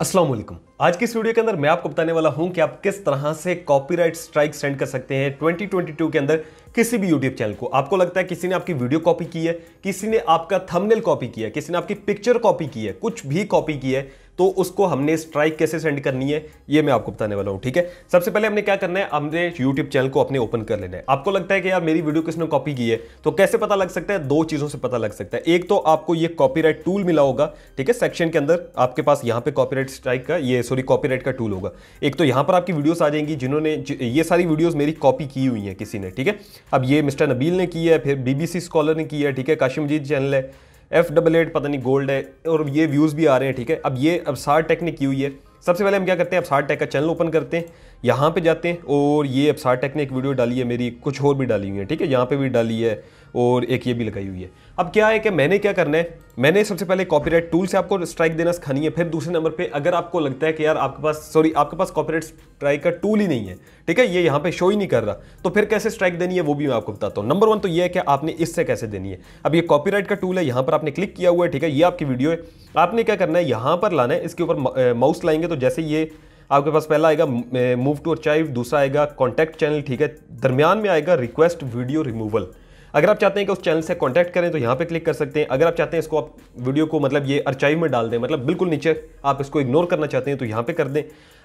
असलम आज की इस वीडियो के अंदर मैं आपको बताने वाला हूं कि आप किस तरह से कॉपीराइट स्ट्राइक सेंड कर सकते हैं 2022 के अंदर किसी भी YouTube चैनल को आपको लगता है किसी ने आपकी वीडियो कॉपी की है किसी ने आपका थंबनेल कॉपी किया है किसी ने आपकी पिक्चर कॉपी की है कुछ भी कॉपी की है तो उसको हमने स्ट्राइक कैसे सेंड करनी है ये मैं आपको बताने वाला हूँ ठीक है सबसे पहले हमने क्या करना है हमने यूट्यूब चैनल को अपने ओपन कर लेना है आपको लगता है कि यार मेरी वीडियो किसने कॉपी की है तो कैसे पता लग सकता है दो चीज़ों से पता लग सकता है एक तो आपको ये कॉपी टूल मिला होगा ठीक है सेक्शन के अंदर आपके पास यहाँ पर कॉपी स्ट्राइक का ये सॉरी कॉपी का टूल होगा एक तो यहाँ पर आपकी वीडियोज आ जाएंगी जिन्होंने ये सारी वीडियोज मेरी कॉपी की हुई हैं किसी ने ठीक है अब ये मिस्टर नबील ने की है फिर बीबीसी स्कॉलर ने की है ठीक है काशिमजीत चैनल है एफ डबल एट पता नहीं गोल्ड है और ये व्यूज़ भी आ रहे हैं ठीक है अब ये अब सार टेक ने की हुई है सबसे पहले हम क्या करते हैं अपसार टेक का चैनल ओपन करते हैं यहाँ पे जाते हैं और ये अपसार टेक ने एक वीडियो डाली है मेरी कुछ और भी डाली हुई है ठीक है यहाँ पे भी डाली है और एक ये भी लगाई हुई है अब क्या है कि मैंने क्या करना है मैंने सबसे पहले कॉपीराइट टूल से आपको स्ट्राइक देना सिखानी है फिर दूसरे नंबर पे अगर आपको लगता है कि यार आपके पास सॉरी आपके पास कॉपीराइट स्ट्राइक का टूल ही नहीं है ठीक है ये यहाँ पे शो ही नहीं कर रहा तो फिर कैसे स्ट्राइक देनी है वो भी मैं आपको बताता हूँ नंबर वन तो ये है कि आपने इससे कैसे देनी है अब ये कॉपीराइट का टूल है यहाँ पर आपने क्लिक किया हुआ है ठीक है ये आपकी वीडियो है आपने क्या करना है यहाँ पर लाना है इसके ऊपर माउस लाएंगे तो जैसे ये आपके पास पहला आएगा मूव टू अचाइव दूसरा आएगा कॉन्टैक्ट चैनल ठीक है दरमियान में आएगा रिक्वेस्ट वीडियो रिमूवल अगर आप चाहते हैं कि उस चैनल से कॉन्टैक्ट करें तो यहाँ पर क्लिक कर सकते हैं अगर आप चाहते हैं इसको आप वीडियो को मतलब ये अर्चाई में डाल दें मतलब बिल्कुल नीचे आप इसको इग्नोर करना चाहते हैं तो यहाँ पर कर दें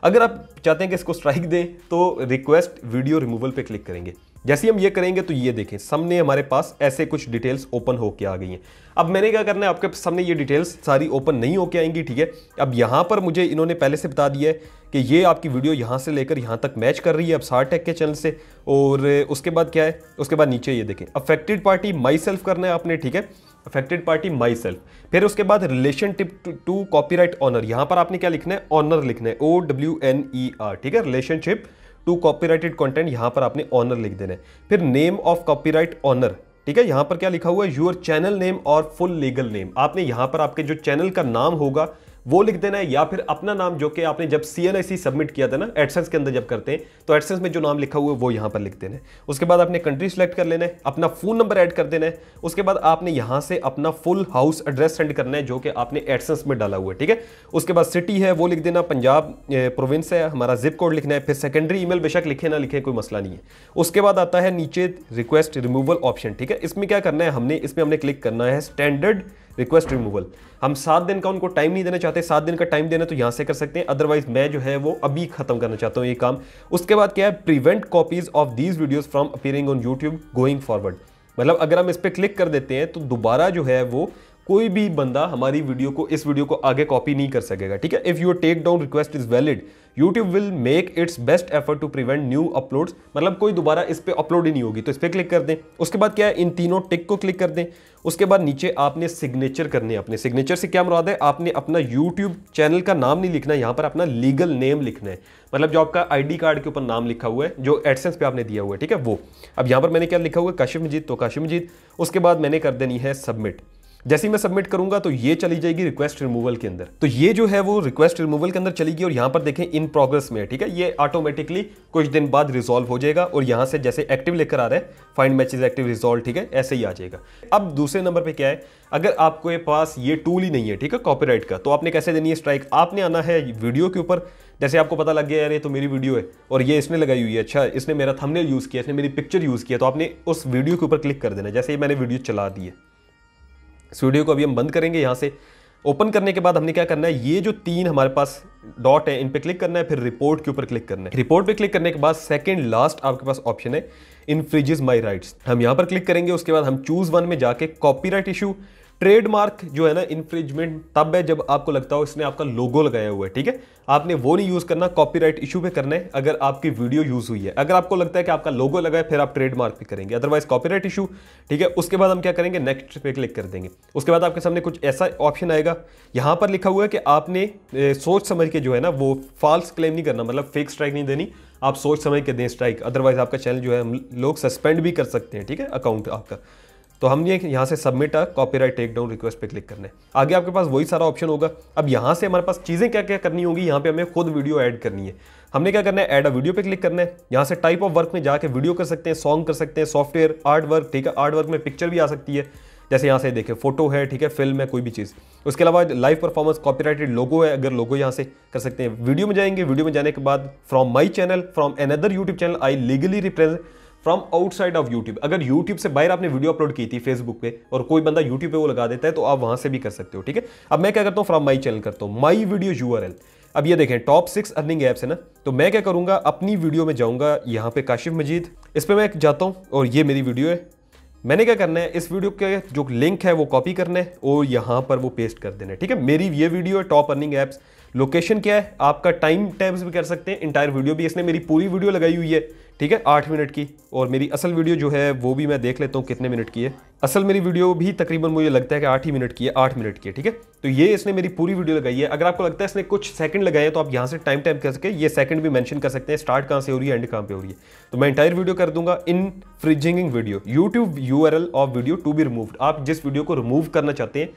अगर आप चाहते हैं कि इसको स्ट्राइक दें तो रिक्वेस्ट वीडियो रिमूवल पर क्लिक करेंगे जैसे हम ये करेंगे तो ये देखें सामने हमारे पास ऐसे कुछ डिटेल्स ओपन होके आ गई हैं अब मैंने क्या करना है आपके सामने ये डिटेल्स सारी ओपन नहीं होके आएंगी ठीक है अब यहाँ पर मुझे इन्होंने पहले से बता दिया है कि ये आपकी वीडियो यहाँ से लेकर यहाँ तक मैच कर रही है अब सार टेक के चैनल से और उसके बाद क्या है उसके बाद नीचे ये देखें अफेक्टेड पार्टी माई सेल्फ करना है आपने ठीक है अफेक्टेड पार्टी माई सेल्फ फिर उसके बाद relationship to right owner यहाँ पर आपने क्या लिखना है ऑनर लिखना है O W N E R ठीक है रिलेशनशिप टू कॉपीराइटेड कंटेंट यहाँ पर आपने ऑनर लिख देना है फिर नेम ऑफ कॉपीराइट ऑनर ठीक है यहाँ पर क्या लिखा हुआ है योर चैनल नेम और फुल लीगल नेम आपने यहाँ पर आपके जो चैनल का नाम होगा वो लिख देना है या फिर अपना नाम जो कि आपने जब सी सबमिट किया था ना एडसेंस के अंदर जब करते हैं तो एडसेंस में जो नाम लिखा हुआ है वो यहाँ पर लिख देना है उसके बाद आपने कंट्री सेलेक्ट कर लेना है अपना फ़ोन नंबर ऐड कर देना है उसके बाद आपने यहाँ से अपना फुल हाउस एड्रेस सेंड करना है जो कि आपने एडसेंस में डाला हुआ है ठीक है उसके बाद सिटी है वो लिख देना पंजाब प्रोविंस है हमारा जिप कोड लिखना है फिर सेकेंडरी ई बेशक लिखे ना लिखे कोई मसला नहीं है उसके बाद आता है नीचे रिक्वेस्ट रिमूवल ऑप्शन ठीक है इसमें क्या करना है हमने इसमें हमने क्लिक करना है स्टैंडर्ड रिक्वेस्ट रिमूवल हम सात दिन का उनको टाइम नहीं देना चाहते चाहते हैं सात दिन का टाइम देना तो यहाँ से कर सकते हैं अदरवाइज मैं जो है वो अभी खत्म करना चाहता हूँ ये काम उसके बाद क्या है prevent copies of these videos from appearing on YouTube going forward मतलब अगर हम इस पर क्लिक कर देते हैं तो दोबारा जो है वो कोई भी बंदा हमारी वीडियो को इस वीडियो को आगे कॉपी नहीं कर सकेगा ठीक है if your take down request is valid YouTube will make its best effort to prevent new uploads. मतलब कोई दोबारा इस पर अपलोड ही नहीं होगी तो इस पर क्लिक कर दें उसके बाद क्या है इन तीनों टिक को क्लिक कर दें उसके बाद नीचे आपने सिग्नेचर करने अपने सिग्नेचर से क्या मुराद है आपने अपना यूट्यूब चैनल का नाम नहीं लिखना है यहाँ पर अपना लीगल नेम लिखना है मतलब जो आपका आईडी कार्ड के ऊपर नाम लिखा हुआ है जो एडसेंस पे आपने दिया हुआ है ठीक है वो अब यहाँ पर मैंने क्या लिखा हुआ है काशिम मजीद तो काशिम मजीद उसके बाद मैंने कर देनी है सबमिट जैसे ही मैं सबमिट करूंगा तो ये चली जाएगी रिक्वेस्ट रिमूवल के अंदर तो ये जो है वो रिक्वेस्ट रिमूवल के अंदर चली गई और यहाँ पर देखें इन प्रोग्रेस में ठीक है ये ऑटोमेटिकली कुछ दिन बाद रिजॉल्व हो जाएगा और यहाँ से जैसे एक्टिव लेकर आ रहा है फाइंड मैच एक्टिव रिजोल्व ठीक है ऐसे ही आ जाएगा अब दूसरे नंबर पर क्या है अगर आपके पास ये टूल ही नहीं है ठीक है कॉपीराइट का तो आपने कैसे देनी है स्ट्राइक आपने आना है वीडियो के ऊपर जैसे आपको पता लग गया ये तो मेरी वीडियो है और ये इसने लगाई हुई है अच्छा इसने मेरा थंबनेल यूज़ किया इसने मेरी पिक्चर यूज़ किया तो आपने उस वीडियो के ऊपर क्लिक कर देना जैसे ही मैंने वीडियो चला दी है इस वीडियो को अभी हम बंद करेंगे यहाँ से ओपन करने के बाद हमने क्या करना है ये जो तीन हमारे पास डॉट है इन पर क्लिक करना है फिर रिपोर्ट के ऊपर क्लिक करना है रिपोर्ट पे क्लिक करने के बाद सेकंड लास्ट आपके पास ऑप्शन है इन इनफ्रिजेज माय राइट्स हम यहाँ पर क्लिक करेंगे उसके बाद हम चूज वन में जाके कॉपीराइट इशू ट्रेडमार्क जो है ना इन्फ्रिजमेंट तब है जब आपको लगता हो इसने आपका लोगो लगाया हुआ है ठीक है आपने वो नहीं यूज़ करना कॉपीराइट इशू पे करना है अगर आपकी वीडियो यूज़ हुई है अगर आपको लगता है कि आपका लोगो लगा है फिर आप ट्रेडमार्क पे करेंगे अदरवाइज कॉपीराइट इशू ठीक है उसके बाद हम क्या करेंगे नेक्स्ट पे क्लिक कर देंगे उसके बाद आपके सामने कुछ ऐसा ऑप्शन आएगा यहाँ पर लिखा हुआ है कि आपने सोच समझ के जो है ना वो फॉल्स क्लेम नहीं करना मतलब फेक स्ट्राइक नहीं देनी आप सोच समझ के दें स्ट्राइक अदरवाइज आपका चैनल जो है हम लोग सस्पेंड भी कर सकते हैं ठीक है अकाउंट आपका तो हम यहाँ से submit copy copyright take down request पे क्लिक करना है आगे आपके पास वही सारा ऑप्शन होगा अब यहाँ से हमारे पास चीज़ें क्या क्या करनी होगी यहाँ पे हमें खुद वीडियो ऐड करनी है हमने क्या करना है ऐड अ वीडियो पे क्लिक करना है यहाँ से टाइप ऑफ वर्क में जाके वीडियो कर सकते हैं सॉन्ग कर सकते हैं सॉफ्टवेयर आर्ट वर्क ठीक है आर्ट वर्क में पिक्चर भी आ सकती है जैसे यहाँ से देखे फोटो है ठीक है फिल्म है कोई भी चीज़ उसके अलावा लाइव परफॉर्मेंस कॉपीराइटेड लोगो है अगर लोगो यहाँ से कर सकते हैं वीडियो में जाएंगे वीडियो में जाने के बाद from my channel from another YouTube channel I legally represent from outside of YouTube अगर यूट्यूब से बाहर आपने वीडियो अपलोड की थी फेसबुक पे और कोई बंदा यूट्यूब पे वो लगा देता है तो आप वहां से भी कर सकते हो ठीक है अब मैं क्या करता हूँ फ्रॉम माई चैनल करता हूँ माई वीडियो यू अब ये देखें टॉप सिक्स अर्निंग ऐप्स है ना तो मैं क्या करूंगा अपनी वीडियो में जाऊंगा यहाँ पे काशिफ मजीद इस पर मैं जाता हूँ और ये मेरी वीडियो है मैंने क्या करना है इस वीडियो के जो लिंक है वो कॉपी करना है और यहाँ पर वो पेस्ट कर देना है ठीक है मेरी ये वीडियो है टॉप अर्निंग ऐप्स लोकेशन क्या है आपका टाइम टाइम्स भी कर सकते हैं इंटायर वीडियो भी इसने मेरी पूरी वीडियो लगाई हुई है ठीक है आठ मिनट की और मेरी असल वीडियो जो है वो भी मैं देख लेता हूँ कितने मिनट की है असल मेरी वीडियो भी तकरीबन मुझे लगता है कि आठ ही मिनट की है आठ मिनट की है ठीक है तो ये इसने मेरी पूरी वीडियो लगाई है अगर आपको लगता है इसने कुछ सेकंड लगाए तो आप यहाँ से टाइम टाइम कर सके ये सेकंड भी मैंशन कर सकते हैं स्टार्ट कहाँ से हो रही है एंड कहाँ पर हो रही है तो मैं इंटायर वीडियो कर दूंगा infringing video YouTube you of video to be remove आप जिस वीडियो को रिमूव करना चाहते हैं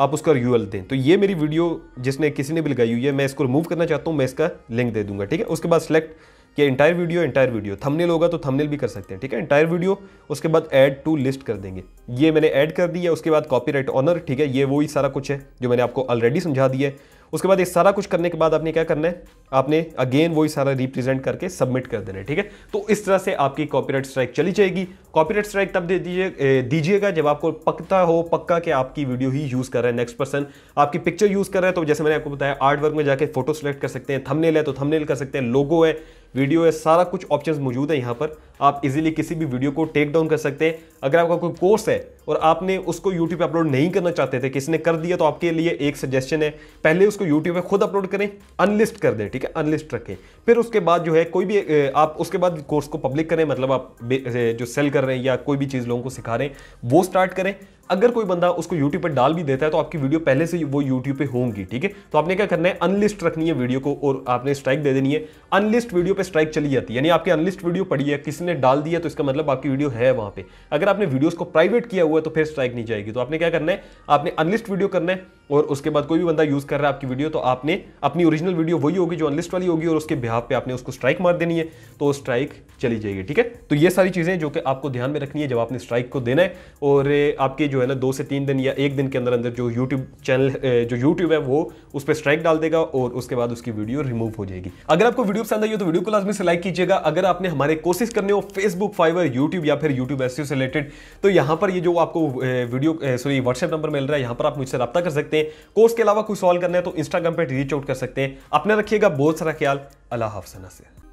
आप उसका यूएल दें तो ये मेरी वीडियो जिसने किसी ने भी लगाई हुई है मैं इसको रिमूव करना चाहता हूँ मैं इसका लिंक दे दूंगा ठीक है उसके बाद सेलेक्ट कि entire video entire video thumbnail होगा तो थंबनेल भी कर सकते हैं ठीक है इंटायर वीडियो उसके बाद ऐड टू लिस्ट कर देंगे ये मैंने ऐड कर दिया उसके बाद कॉपीराइट ऑनर ठीक है ये वही सारा कुछ है जो मैंने आपको ऑलरेडी समझा दिया है उसके बाद ये सारा कुछ करने के बाद आपने क्या करना है आपने अगेन वो सारा रिप्रेजेंट करके सबमिट कर देना है ठीक है तो इस तरह से आपकी कॉपीराइट स्ट्राइक चली जाएगी कॉपीराइट स्ट्राइक तब दे दीजिए दीजिएगा जब आपको पकता हो पक्का कि आपकी वीडियो ही यूज़ कर रहा है नेक्स्ट पर्सन आपकी पिक्चर यूज़ कर रहा है तो जैसे मैंने आपको बताया आर्ट वर्क में जाकर फोटो सेलेक्ट कर सकते हैं थमनेल है तो थमनेल कर सकते हैं लोगो है वीडियो है सारा कुछ ऑप्शंस मौजूद है यहाँ पर आप इजीली किसी भी वीडियो को टेक डाउन कर सकते हैं अगर आपका कोई कोर्स है और आपने उसको यूट्यूब पे अपलोड नहीं करना चाहते थे किसी ने कर दिया तो आपके लिए एक सजेशन है पहले उसको यूट्यूब पे खुद अपलोड करें अनलिस्ट कर दें ठीक है अनलिस्ट रखें फिर उसके बाद जो है कोई भी आप उसके बाद कोर्स को पब्लिक करें मतलब आप जो सेल कर रहे हैं या कोई भी चीज़ लोगों को सिखा रहे हैं वो स्टार्ट करें अगर कोई बंदा उसको यूट्यूब पर डाल भी देता है तो आपकी वीडियो पहले से वो यूट्यूब पे होंगी ठीक है तो आपने क्या करना है अनलिस्ट रखनी है वीडियो को और आपने स्ट्राइक दे देनी है अनलिस्ट वीडियो पे स्ट्राइक चली जाती है यानी आपकी अनलिस्ट वीडियो पड़ी है किसी ने डाल दिया तो इसका मतलब आपकी वीडियो है वहां पर अगर आपने वीडियोज को प्राइवेट किया हुआ है तो फिर स्ट्राइक नहीं जाएगी तो आपने क्या करना है आपने अनलिस्ट वीडियो करना है और उसके बाद कोई भी बंदा यूज़ कर रहा है आपकी वीडियो तो आपने अपनी ओरिजिनल वीडियो वही होगी जो अनलिस्ट वाली होगी और उसके बिहाफ पे आपने उसको स्ट्राइक मार देनी है तो स्ट्राइक चली जाएगी ठीक है तो ये सारी चीज़ें जो कि आपको ध्यान में रखनी है जब आपने स्ट्राइक को देना है और आपके जो है ना दो से तीन दिन या एक दिन के अंदर अंदर जो यूट्यूब चैनल जो यूट्यूब है वो उस पर स्ट्राइक डाल देगा और उसके बाद उसकी वीडियो रिमूव हो जाएगी अगर आपको वीडियो पसंद आई हो तो वीडियो को लाजमी से लाइक कीजिएगा अगर आपने हमारे कोशिश करने हो फेसबुक फाइवर यूट्यूब या फिर यूट्यूब एस e से रिलेटेड तो यहाँ पर ये जो आपको वीडियो सॉरी व्हाट्सएप नंबर मिल रहा है यहाँ पर आप मुझसे रब्ता कर सकते सकते हैं कोर्स के अलावा कोई सॉल्व करना है तो इंस्टाग्राम पर रीच आउट कर सकते हैं अपने रखिएगा बहुत सारा ख्याल अल्लाह सना से